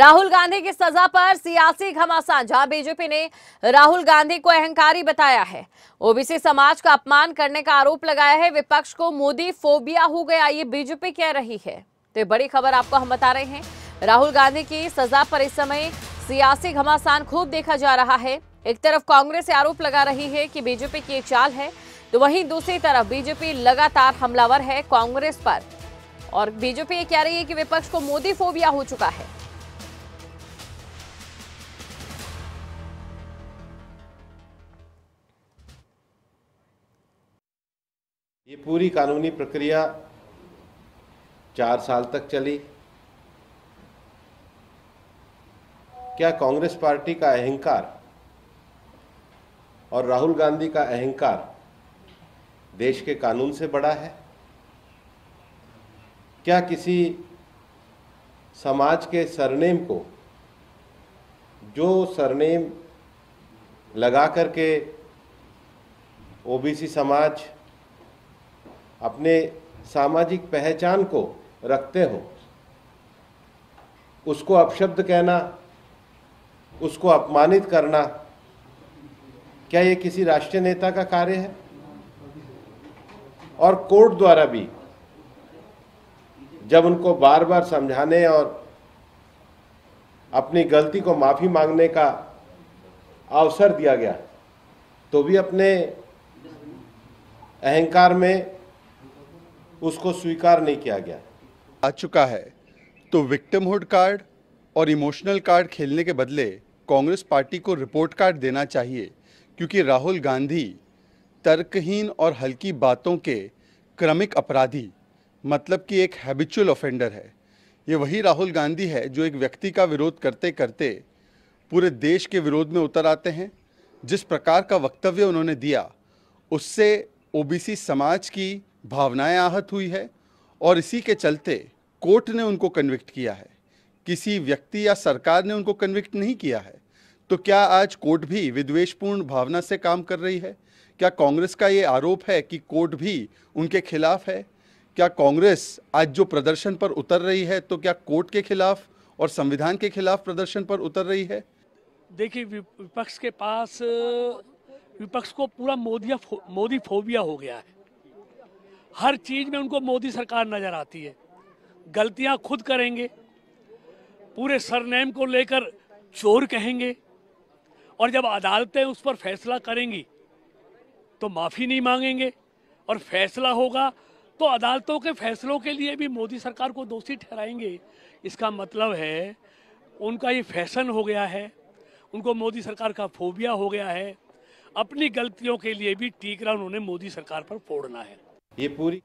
राहुल गांधी की सजा पर सियासी घमासान जहां बीजेपी ने राहुल गांधी को अहंकारी बताया है ओबीसी समाज का अपमान करने का आरोप लगाया है विपक्ष को मोदी फोबिया हो गया ये बीजेपी कह रही है तो ये बड़ी खबर आपको हम बता रहे हैं राहुल गांधी की सजा पर इस समय सियासी घमासान खूब देखा जा रहा है एक तरफ कांग्रेस आरोप लगा रही है कि बीजेपी की एक चाल है तो वहीं दूसरी तरफ बीजेपी लगातार हमलावर है कांग्रेस पर और बीजेपी ये कह रही है कि विपक्ष को मोदी फोबिया हो चुका है ये पूरी कानूनी प्रक्रिया चार साल तक चली क्या कांग्रेस पार्टी का अहंकार और राहुल गांधी का अहंकार देश के कानून से बड़ा है क्या किसी समाज के सरनेम को जो सरनेम लगा करके ओबीसी समाज अपने सामाजिक पहचान को रखते हो उसको अपशब्द कहना उसको अपमानित करना क्या ये किसी राष्ट्रीय नेता का कार्य है और कोर्ट द्वारा भी जब उनको बार बार समझाने और अपनी गलती को माफ़ी मांगने का अवसर दिया गया तो भी अपने अहंकार में उसको स्वीकार नहीं किया गया आ चुका है तो विक्टिमहुड कार्ड और इमोशनल कार्ड खेलने के बदले कांग्रेस पार्टी को रिपोर्ट कार्ड देना चाहिए क्योंकि राहुल गांधी तर्कहीन और हल्की बातों के क्रमिक अपराधी मतलब कि एक हैबिचुअल ऑफेंडर है ये वही राहुल गांधी है जो एक व्यक्ति का विरोध करते करते पूरे देश के विरोध में उतर आते हैं जिस प्रकार का वक्तव्य उन्होंने दिया उससे ओबीसी समाज की भावनाएं आहत हुई है और इसी के चलते कोर्ट ने उनको कन्विक्ट किया है किसी व्यक्ति या सरकार ने उनको कन्विक्ट नहीं किया है तो क्या आज कोर्ट भी विद्वेषपूर्ण भावना से काम कर रही है क्या कांग्रेस का ये आरोप है कि कोर्ट भी उनके खिलाफ है क्या कांग्रेस आज जो प्रदर्शन पर उतर रही है तो क्या कोर्ट के खिलाफ और संविधान के खिलाफ प्रदर्शन पर उतर रही है देखिए विपक्ष के पास विपक्ष को पूरा मोदी मोदी फोबिया हो गया है हर चीज़ में उनको मोदी सरकार नज़र आती है गलतियां खुद करेंगे पूरे सरनेम को लेकर चोर कहेंगे और जब अदालतें उस पर फैसला करेंगी तो माफ़ी नहीं मांगेंगे और फैसला होगा तो अदालतों के फैसलों के लिए भी मोदी सरकार को दोषी ठहराएंगे इसका मतलब है उनका ये फैशन हो गया है उनको मोदी सरकार का फोबिया हो गया है अपनी गलतियों के लिए भी टीकरा उन्होंने मोदी सरकार पर फोड़ना है ये पूरी